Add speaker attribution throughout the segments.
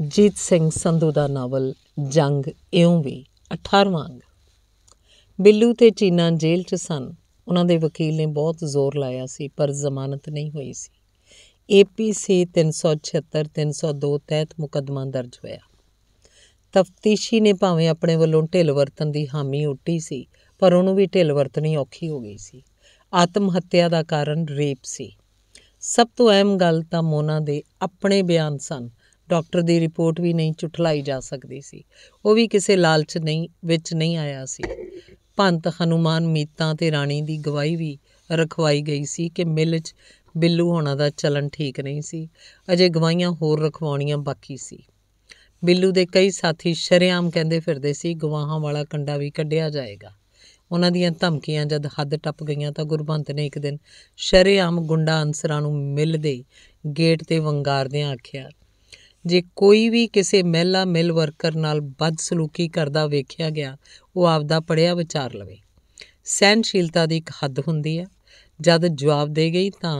Speaker 1: ਜੀਤ ਸਿੰਘ ਸੰਧੂ ਦਾ ਨਾਵਲ ਜੰਗ ਇਉਂ ਵੀ 18ਵਾਂ ਬਿੱਲੂ ਤੇ ਚੀਨਾ ਜੇਲ੍ਹ 'ਚ ਸਨ ਉਹਨਾਂ ਦੇ ਵਕੀਲ ਨੇ ਬਹੁਤ ਜ਼ੋਰ ਲਾਇਆ ਸੀ ਪਰ ਜ਼ਮਾਨਤ ਨਹੀਂ ਹੋਈ ਸੀ ਏਪੀਸੀ 376 302 ਤਹਿਤ ਮੁਕਦਮਾ ਦਰਜ ਹੋਇਆ ਤਫਤੀਸ਼ੀ ਨੇ ਭਾਵੇਂ ਆਪਣੇ ਵੱਲੋਂ ਢਿੱਲ ਵਰਤਨ ਦੀ ਹਾਮੀ ਉੱਟੀ ਸੀ ਪਰ ਉਹਨੂੰ ਵੀ ਢਿੱਲ ਵਰਤਣੀ ਔਖੀ ਹੋ ਗਈ ਸੀ ਆਤਮ ਹੱਤਿਆ ਦਾ ਕਾਰਨ ਰੇਪ ਸੀ ਸਭ ਤੋਂ ਅਹਿਮ ਗੱਲ ਤਾਂ ਮੋਨਾ ਦੇ ਆਪਣੇ ਬਿਆਨ ਸਨ ਡਾਕਟਰ ਦੀ ਰਿਪੋਰਟ ਵੀ ਨਹੀਂ ਝੁਠਲਾਈ ਜਾ ਸਕਦੀ ਸੀ ਉਹ ਵੀ ਕਿਸੇ ਲਾਲਚ ਨਹੀਂ ਵਿੱਚ ਨਹੀਂ ਆਇਆ ਸੀ ਭੰਤ ਹਨੂਮਾਨ ਮੀਤਾਂ ਤੇ ਰਾਣੀ ਦੀ ਗਵਾਹੀ ਵੀ ਰਖਵਾਈ ਗਈ ਸੀ ਕਿ ਮਿਲ 'ਚ ਬਿੱਲੂ ਹੋਣਾ ਦਾ ਚਲਨ ਠੀਕ ਨਹੀਂ ਸੀ ਅਜੇ ਗਵਾਹੀਆਂ ਹੋਰ ਰਖਵਾਉਣੀਆਂ ਬਾਕੀ ਸੀ ਬਿੱਲੂ ਦੇ ਕਈ ਸਾਥੀ ਸ਼ਰਿਆਮ ਕਹਿੰਦੇ ਫਿਰਦੇ ਸੀ ਗਵਾਹਾਂ ਵਾਲਾ ਕੰਡਾ ਵੀ ਕੱਢਿਆ ਜਾਏਗਾ ਉਹਨਾਂ ਦੀਆਂ ਧਮਕੀਆਂ ਜਦ ਹੱਦ ਟੱਪ ਗਈਆਂ ਤਾਂ ਗੁਰਬੰਤ ਨੇ ਇੱਕ ਦਿਨ ਸ਼ਰਿਆਮ ਗੁੰਡਾ ਅਨਸਰਾਂ ਨੂੰ ਮਿਲਦੇ ਗੇਟ ਤੇ ਵੰਗਾਰਦਿਆਂ ਆਖਿਆ ਜੇ ਕੋਈ ਵੀ ਕਿਸੇ ਮਹਿਲਾ ਮਿਲ ਵਰਕਰ ਨਾਲ ਬਦਸਲੂਕੀ ਕਰਦਾ ਵੇਖਿਆ ਗਿਆ ਉਹ ਆਪਦਾ ਪੜਿਆ ਵਿਚਾਰ ਲਵੇ ਸਹਿਨਸ਼ੀਲਤਾ ਦੀ ਇੱਕ ਹੱਦ ਹੁੰਦੀ ਹੈ ਜਦ ਜਵਾਬ ਦੇ ਗਈ ਤਾਂ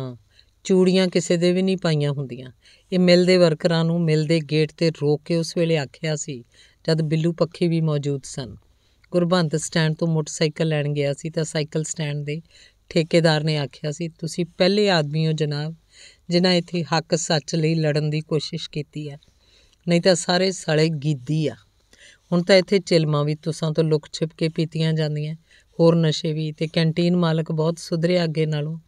Speaker 1: ਚੂੜੀਆਂ ਕਿਸੇ ਦੇ ਵੀ ਨਹੀਂ ਪਾਈਆਂ ਹੁੰਦੀਆਂ ਇਹ ਮਿਲ ਦੇ ਵਰਕਰਾਂ ਨੂੰ ਮਿਲ ਦੇ ਗੇਟ ਤੇ ਰੋਕ ਕੇ ਉਸ ਵੇਲੇ ਆਖਿਆ ਸੀ ਜਦ ਬਿੱਲੂ ਪੱਖੀ ਵੀ ਮੌਜੂਦ ਸਨ ਗੁਰਬੰਤ ਸਟੈਂਡ ਤੋਂ ਮੋਟਰਸਾਈਕਲ ਲੈਣ ਗਿਆ ਸੀ ਤਾਂ ਸਾਈਕਲ ਸਟੈਂਡ ਦੇ ਠੇਕੇਦਾਰ ਨੇ ਆਖਿਆ ਸੀ ਤੁਸੀਂ ਪਹਿਲੇ ਆਦਮੀ ਹੋ ਜਨਾਬ ਜਿਨ੍ਹਾਂ ਇੱਥੇ ਹੱਕ ਸੱਚ ਲਈ ਲੜਨ ਦੀ ਕੋਸ਼ਿਸ਼ ਕੀਤੀ ਹੈ ਨਹੀਂ ਤਾਂ ਸਾਰੇ ਸਾਲੇ ਗੀਦੀ ਆ ਹੁਣ ਤਾਂ ਇੱਥੇ ਚਿਲਮਾਂ ਵੀ ਤੁਸਾਂ ਤੋਂ ਲੁਕ ਛਿਪ ਕੇ ਪੀਤੀਆਂ ਜਾਂਦੀਆਂ ਹੋਰ ਨਸ਼ੇ ਵੀ ਤੇ ਕੈਂਟੀਨ ਮਾਲਕ ਬਹੁਤ ਸੁਧਰੇ ਅੱਗੇ ਨਾਲੋਂ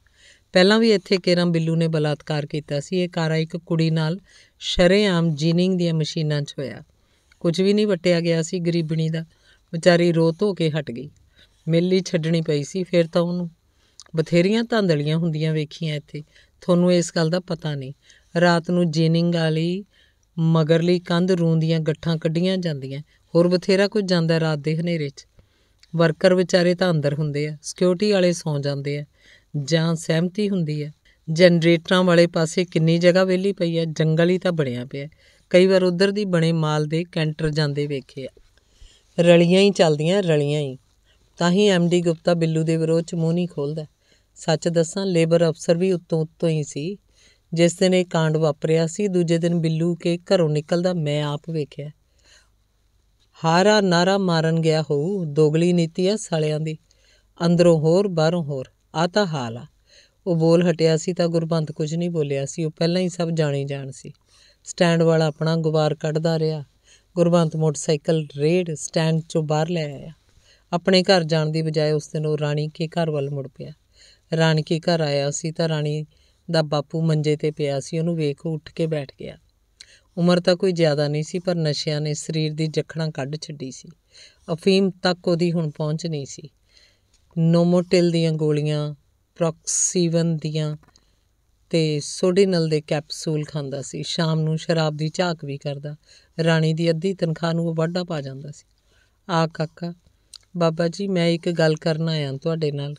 Speaker 1: ਪਹਿਲਾਂ ਵੀ ਇੱਥੇ ਕੇਰਾਂ ਬਿੱਲੂ ਨੇ ਬਲਾਤਕਾਰ ਕੀਤਾ ਸੀ ਇਹ ਕਾਰਾ ਇੱਕ ਕੁੜੀ ਨਾਲ ਸ਼ਰੇਆਮ ਜੀਨਿੰਗ ਦੀਆਂ ਮਸ਼ੀਨਾਂ 'ਚ ਹੋਇਆ ਕੁਝ ਵੀ ਨਹੀਂ ਵਟਿਆ ਗਿਆ ਸੀ ਗਰੀਬਣੀ ਦਾ ਵਿਚਾਰੀ ਰੋ ਧੋ ਕੇ ਹਟ ਗਈ ਮਿੱਲੀ ਛੱਡਣੀ ਪਈ ਸੀ ਫਿਰ ਤਾਂ ਉਹਨੂੰ ਬਥੇਰੀਆਂ ਧਾਂਦਲੀਆਂ ਹੁੰਦੀਆਂ ਵੇਖੀਆਂ ਇੱਥੇ ਤੁਹਾਨੂੰ ਇਸ ਗੱਲ ਦਾ ਪਤਾ ਨਹੀਂ ਰਾਤ ਨੂੰ ਜੀਨਿੰਗ ਵਾਲੀ ਮਗਰਲੀ ਕੰਧ ਰੂੰਦੀਆਂ ਗੱਠਾਂ ਕੱਢੀਆਂ ਜਾਂਦੀਆਂ ਹੋਰ ਬਥੇਰਾ ਕੁਝ ਜਾਂਦਾ ਰਾਤ ਦੇ ਹਨੇਰੇ 'ਚ ਵਰਕਰ ਵਿਚਾਰੇ ਤਾਂ ਅੰਦਰ ਹੁੰਦੇ ਆ ਸਿਕਿਉਰਿਟੀ ਵਾਲੇ ਸੌਂ ਜਾਂਦੇ ਆ ਜਾਂ ਸਹਿਮਤੀ ਹੁੰਦੀ ਆ ਜਨਰੇਟਰਾਂ ਵਾਲੇ ਪਾਸੇ ਕਿੰਨੀ ਜਗ੍ਹਾ ਵਿਹਲੀ ਪਈ ਆ ਜੰਗਲ ਹੀ ਤਾਂ ਬਣਿਆ ਪਿਆ ਕਈ ਵਾਰ ਉਧਰ ਦੀ ਬਣੇ ਮਾਲ ਦੇ ਕੈਂਟਰ ਜਾਂਦੇ ਵੇਖੇ ਆ ਰਲੀਆਂ ਹੀ ਚੱਲਦੀਆਂ ਰਲੀਆਂ ਹੀ ਤਾਂ ਹੀ ਐਮਡੀ ਗੁਪਤਾ ਬਿੱਲੂ ਦੇ ਵਿਰੋਧ ਚ ਮੂੰਹ ਨਹੀਂ ਖੋਲਦਾ ਸੱਚ ਦੱਸਾਂ ਲੇਬਰ ਅਫਸਰ ਵੀ ਉਤੋਂ ਉਤੋਂ ਹੀ ਸੀ ਜਿਸ ਦਿਨ ਇਹ ਕਾਂਡ ਵਾਪਰਿਆ ਸੀ ਦੂਜੇ ਦਿਨ ਬਿੱਲੂ ਕੇ ਘਰੋਂ ਨਿਕਲਦਾ ਮੈਂ ਆਪ ਵੇਖਿਆ ਹਾਰਾ ਨਾਰਾ ਮਾਰਨ ਗਿਆ ਹੋਊ ਦੋਗਲੀ ਨੀਤੀ ਆ ਸਾਲਿਆਂ ਦੀ ਅੰਦਰੋਂ ਹੋਰ ਬਾਹਰੋਂ ਹੋਰ ਆ ਤਾਂ ਹਾਲ ਆ ਉਹ ਬੋਲ ਹਟਿਆ ਸੀ ਤਾਂ ਗੁਰਬੰਦ ਕੁਝ ਨਹੀਂ ਬੋਲਿਆ ਸੀ ਉਹ ਪਹਿਲਾਂ ਹੀ ਸਭ ਜਾਣੇ ਜਾਣ ਸੀ ਸਟੈਂਡ ਵਾਲਾ ਆਪਣਾ ਗੁਬਾਰ ਕੱਢਦਾ ਰਿਹਾ ਗੁਰਬੰਤ ਮੋਟਰਸਾਈਕਲ ਰੇਡ ਸਟੈਂਡ ਚੋਂ ਬਾਹਰ ਲੈ ਆਇਆ ਆਪਣੇ ਘਰ ਜਾਣ ਦੀ ਬਜਾਏ ਉਸ ਦਿਨ ਉਹ ਰਾਣੀ ਕੇ ਘਰ ਵੱਲ ਮੁੜ ਪਿਆ ਰਾਣੀ ਕੇ ਘਰ ਆਇਆ ਸੀ ਤਾਂ ਰਾਣੀ ਦਾ ਬਾਪੂ ਮੰਜੇ ਤੇ ਪਿਆ ਸੀ ਉਹਨੂੰ ਵੇਖ ਉੱਠ ਕੇ ਬੈਠ ਗਿਆ ਉਮਰ ਤਾਂ ਕੋਈ ਜ਼ਿਆਦਾ ਨਹੀਂ ਸੀ ਪਰ ਨਸ਼ਿਆਂ ਨੇ ਸਰੀਰ ਦੀ ਜਖਣਾ ਕੱਢ ਛੱਡੀ ਸੀ ਅਫੀਮ ਤੱਕ ਉਹਦੀ ਹੁਣ ਪਹੁੰਚ ਨਹੀਂ ਸੀ ਨੋਮੋਟਿਲ ਦੀਆਂ ਗੋਲੀਆਂ ਪ੍ਰੋਕਸੀਵਨ ਦੀਆਂ ਤੇ ਸੋਡੀਨਲ ਦੇ ਕੈਪਸੂਲ ਖਾਂਦਾ ਸੀ ਸ਼ਾਮ ਨੂੰ ਸ਼ਰਾਬ ਦੀ ਝਾਕ ਵੀ ਕਰਦਾ ਰਾਣੀ ਦੀ ਅੱਧੀ ਤਨਖਾਹ ਨੂੰ ਉਹ ਵਾਢਾ ਪਾ ਜਾਂਦਾ ਸੀ ਆ ਕਾਕਾ ਬਾਬਾ ਜੀ ਮੈਂ ਇੱਕ ਗੱਲ ਕਰਨ ਆਇਆ ਤੁਹਾਡੇ ਨਾਲ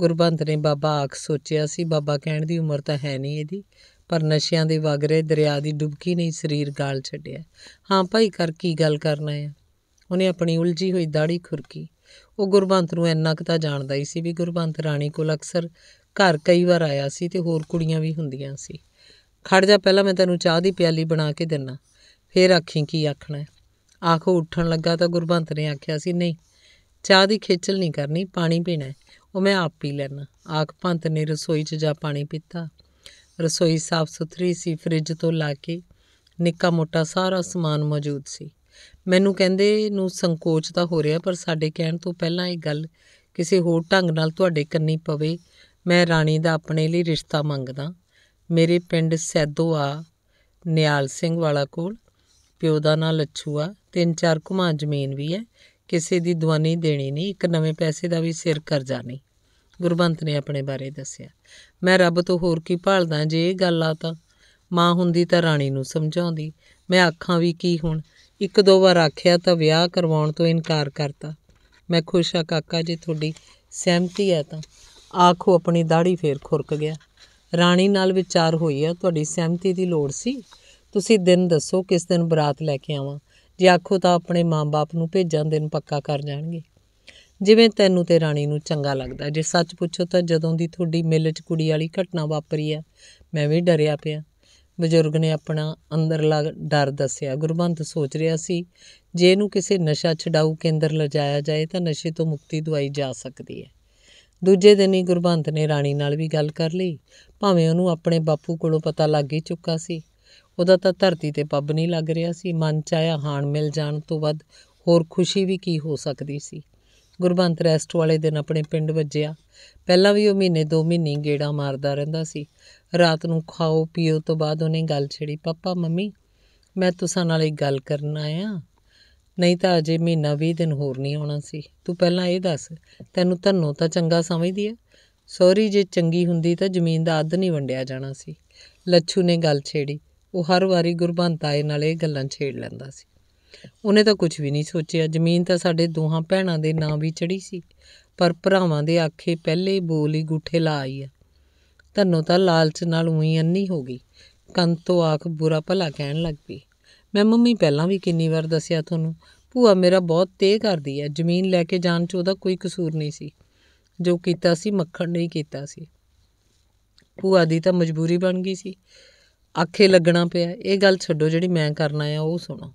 Speaker 1: ਗੁਰਬੰਤ ਨੇ ਬਾਬਾ ਆਖ ਸੋਚਿਆ ਸੀ ਬਾਬਾ ਕਹਿਣ ਦੀ ਉਮਰ ਤਾਂ ਹੈ ਨਹੀਂ ਇਹਦੀ ਪਰ ਨਸ਼ਿਆਂ ਦੇ ਵਗ ਰਹੇ ਦਰਿਆ ਦੀ ਡੁਬਕੀ ਨਹੀਂ ਸਰੀਰ ਗਾਲ ਛੱਡਿਆ ਹਾਂ ਭਾਈ ਕਰ ਕੀ ਗੱਲ ਕਰਨਾ ਹੈ ਉਹਨੇ ਆਪਣੀ ਉਲਝੀ ਹੋਈ ਦਾੜੀ ਖੁਰਕੀ ਉਹ ਗੁਰਬੰਤ ਨੂੰ ਇੰਨਾ ਕੁ ਤਾਂ ਜਾਣਦਾ ਹੀ ਸੀ ਵੀ ਗੁਰਬੰਤ ਰਾਣੀ ਕੋਲ ਅਕਸਰ ਘਰ ਕਈ ਵਾਰ ਆਇਆ ਸੀ ਤੇ ਹੋਰ ਕੁੜੀਆਂ ਵੀ ਹੁੰਦੀਆਂ ਸੀ ਖੜ ਜਾ ਪਹਿਲਾਂ ਮੈਂ ਤੈਨੂੰ ਚਾਹ ਦੀ ਪਿਆਲੀ ਬਣਾ ਕੇ ਦਿੰਨਾ ਫੇਰ ਆਖੀ ਕੀ ਆਖਣਾ ਆਖੋ ਉੱਠਣ ਲੱਗਾ ਤਾਂ ਗੁਰਬੰਤ ਨੇ ਆਖਿਆ ਸੀ ਨਹੀਂ ਚਾਹ ਦੀ ਖੇਚਲ ਨਹੀਂ ਕਰਨੀ ਪਾਣੀ ਪੀਣਾ ਉਹ ਮੈਂ ਆਪ ਪੀ ਲੈਣਾ ਆਖ ਪੰਤ ਨੇ ਰਸੋਈ 'ਚ ਜਾ ਪਾਣੀ ਪੀਤਾ ਰਸੋਈ ਸਾਫ਼ ਸੁਥਰੀ ਸੀ ਫ੍ਰਿਜ ਤੋਂ ਲਾ ਕੇ ਨਿੱਕਾ ਮੋਟਾ ਸਾਰਾ ਸਮਾਨ ਮੌਜੂਦ ਸੀ ਮੈਨੂੰ ਕਹਿੰਦੇ ਨੂੰ ਸੰਕੋਚ ਤਾਂ ਹੋ ਰਿਹਾ ਪਰ ਸਾਡੇ ਕਹਿਣ ਤੋਂ ਪਹਿਲਾਂ ਇਹ ਗੱਲ ਕਿਸੇ ਹੋਰ ਢੰਗ ਨਾਲ ਤੁਹਾਡੇ ਕੰਨੀ ਪਵੇ ਮੈਂ ਰਾਣੀ ਦਾ ਆਪਣੇ ਲਈ ਰਿਸ਼ਤਾ ਮੰਗਦਾ ਮੇਰੇ ਪਿੰਡ ਸੈਦੋ ਆ ਨਿਆਲ ਸਿੰਘ ਵਾਲਾ ਕੋਲ ਪਿਓ ਦਾ ਨਾਂ ਲੱਛੂ ਆ ਤਿੰਨ ਚਾਰ ਘੁਮਾ ਜ਼ਮੀਨ ਵੀ ਹੈ ਕਿਸੇ ਦੀ ਦਵਾਨੀ ਦੇਣੀ ਨਹੀਂ ਇੱਕ ਨਵੇਂ ਪੈਸੇ ਦਾ ਵੀ ਸਿਰ ਕਰਜ਼ਾ ਨਹੀਂ ਗੁਰਬੰਤ ਨੇ ਆਪਣੇ ਬਾਰੇ ਦੱਸਿਆ ਮੈਂ ਰੱਬ ਤੋਂ ਹੋਰ ਕੀ ਭਾਲਦਾ ਜੇ ਇਹ ਗੱਲ ਆ ਤਾਂ ਮਾਂ ਹੁੰਦੀ ਤਾਂ ਰਾਣੀ ਨੂੰ ਸਮਝਾਉਂਦੀ ਮੈਂ ਆਖਾਂ ਵੀ ਕੀ ਹੁਣ ਇੱਕ ਦੋ ਵਾਰ ਆਖਿਆ ਤਾਂ ਵਿਆਹ ਕਰਵਾਉਣ ਤੋਂ ਇਨਕਾਰ ਕਰਤਾ ਮੈਂ ਖੁਸ਼ ਆ ਕਾਕਾ ਜੀ ਤੁਹਾਡੀ ਸਹਿਮਤੀ ਹੈ ਤਾਂ ਆਖੋ ਆਪਣੀ ਦਾੜੀ ਫੇਰ ਖੁਰਕ ਗਿਆ ਰਾਣੀ ਨਾਲ ਵਿਚਾਰ ਹੋਈ ਆ ਤੁਹਾਡੀ ਸਹਿਮਤੀ ਦੀ ਲੋੜ ਸੀ ਤੁਸੀਂ ਦਿਨ ਦੱਸੋ ਕਿਸ ਦਿਨ ਬਰਾਤ ਲੈ ਕੇ ਆਵਾਂ ਜੇ ਆਖੋ ਤਾਂ ਆਪਣੇ ਮਾਂ-ਬਾਪ ਨੂੰ ਭੇਜਾਂ ਦਿਨ ਪੱਕਾ ਕਰ ਜਾਣਗੇ ਜਿਵੇਂ ਤੈਨੂੰ ਤੇ ਰਾਣੀ ਨੂੰ ਚੰਗਾ ਲੱਗਦਾ ਜੇ ਸੱਚ ਪੁੱਛੋ ਤਾਂ ਜਦੋਂ ਦੀ ਤੁਹਾਡੀ ਮਿਲ 'ਚ ਕੁੜੀ ਵਾਲੀ ਘਟਨਾ ਵਾਪਰੀ ਆ ਮੈਂ ਵੀ ਡਰਿਆ ਪਿਆ ਬਜ਼ੁਰਗ ਨੇ ਆਪਣਾ ਅੰਦਰਲਾ ਡਰ ਦੱਸਿਆ ਗੁਰਬੰਧ ਸੋਚ ਰਿਹਾ ਸੀ ਜੇ ਇਹਨੂੰ ਕਿਸੇ ਨਸ਼ਾ ਛਡਾਊ ਕੇਂਦਰ ਲਜਾਇਆ ਜਾਏ ਤਾਂ ਨਸ਼ੇ ਤੋਂ ਮੁਕਤੀ ਦਵਾਈ ਜਾ ਸਕਦੀ ਹੈ ਦੂਜੇ ਦਿਨ ਹੀ ਗੁਰਬੰਧ ਨੇ ਰਾਣੀ ਨਾਲ ਵੀ ਗੱਲ ਕਰ ਲਈ ਭਾਵੇਂ ਉਹਨੂੰ ਆਪਣੇ ਬਾਪੂ ਕੋਲੋਂ ਪਤਾ ਲੱਗ ਹੀ ਚੁੱਕਾ ਸੀ ਉਹਦਾ ਤਾਂ ਧਰਤੀ ਤੇ ਪੱਬ ਨਹੀਂ ਲੱਗ ਰਿਹਾ ਸੀ ਮਨ ਚਾਇਆ ਹਾਣ ਮਿਲ ਜਾਣ ਤੋਂ ਵੱਧ ਹੋਰ ਖੁਸ਼ੀ ਵੀ ਕੀ ਹੋ ਸਕਦੀ ਸੀ ਗੁਰਬੰਤ ਰੈਸਟ ਵਾਲੇ ਦਿਨ ਆਪਣੇ ਪਿੰਡ ਵੱਜਿਆ ਪਹਿਲਾਂ ਵੀ ਉਹ ਮਹੀਨੇ 2 ਮਹੀਨੇ ਗੇੜਾ ਮਾਰਦਾ ਰਹਿੰਦਾ ਸੀ ਰਾਤ ਨੂੰ ਖਾਓ ਪੀਓ ਤੋਂ ਬਾਅਦ ਉਹਨੇ ਗੱਲ ਛੇੜੀ ਪਾਪਾ ਮੰਮੀ ਮੈਂ ਤੁਸਾਂ ਨਾਲ ਇੱਕ ਗੱਲ ਕਰਨ ਆਇਆ ਨਹੀਂ ਤਾਂ ਅਜੇ ਮਹੀਨਾ 20 ਦਿਨ ਹੋਰ ਨਹੀਂ ਆਉਣਾ ਸੀ ਤੂੰ ਪਹਿਲਾਂ ਇਹ ਦੱਸ ਤੈਨੂੰ ਧੰਨੋ ਤਾਂ ਚੰਗਾ ਸਮਝਦੀ ਐ ਸੌਰੀ ਜੇ ਚੰਗੀ ਹੁੰਦੀ ਤਾਂ ਜ਼ਮੀਨ ਦਾ ਅੱਧ ਨਹੀਂ ਵੰਡਿਆ ਜਾਣਾ ਸੀ ਲੱਛੂ ਨੇ ਗੱਲ ਛੇੜੀ ਉਹ ਹਰ ਵਾਰੀ ਗੁਰਬੰਤ ਆਏ ਨਾਲ ਇਹ ਗੱਲਾਂ ਛੇੜ ਲੈਂਦਾ ਸੀ ਉਹਨੇ ਤਾਂ ਕੁਝ ਵੀ ਨਹੀਂ ਸੋਚਿਆ ਜ਼ਮੀਨ ਤਾਂ ਸਾਡੇ ਦੋਹਾਂ ਭੈਣਾਂ ਦੇ ਨਾਂ ਵੀ ਚੜੀ ਸੀ ਪਰ ਭਰਾਵਾਂ ਦੇ ਆਖੇ ਪਹਿਲੇ ਬੋਲ ਹੀ ਗੁੱਠੇ ਲਾ ਆਈ ਆ ਧੰਨੋ ਤਾਂ ਲਾਲਚ ਨਾਲ ਉਹੀ ਅੰਨੀ ਹੋ ਗਈ ਕੰਨ ਤੋਂ ਆਖ ਬੁਰਾ ਭਲਾ ਕਹਿਣ ਲੱਗ ਪਈ ਮੈਂ ਮੰਮੀ ਪਹਿਲਾਂ ਵੀ ਕਿੰਨੀ ਵਾਰ ਦੱਸਿਆ ਤੁਹਾਨੂੰ ਭੂਆ ਮੇਰਾ ਬਹੁਤ ਤੇਹ ਕਰਦੀ ਐ ਜ਼ਮੀਨ ਲੈ ਕੇ ਜਾਣ 'ਚ ਉਹਦਾ ਕੋਈ ਕਸੂਰ ਨਹੀਂ ਸੀ ਜੋ ਕੀਤਾ ਸੀ ਮੱਖਣ ਨਹੀਂ ਕੀਤਾ ਸੀ ਭੂਆ ਦੀ ਤਾਂ ਮਜਬੂਰੀ ਬਣ ਗਈ ਸੀ ਆਖੇ ਲੱਗਣਾ ਪਿਆ ਇਹ ਗੱਲ ਛੱਡੋ ਜਿਹੜੀ ਮੈਂ ਕਰਨਾ ਆ ਉਹ ਸੁਣੋ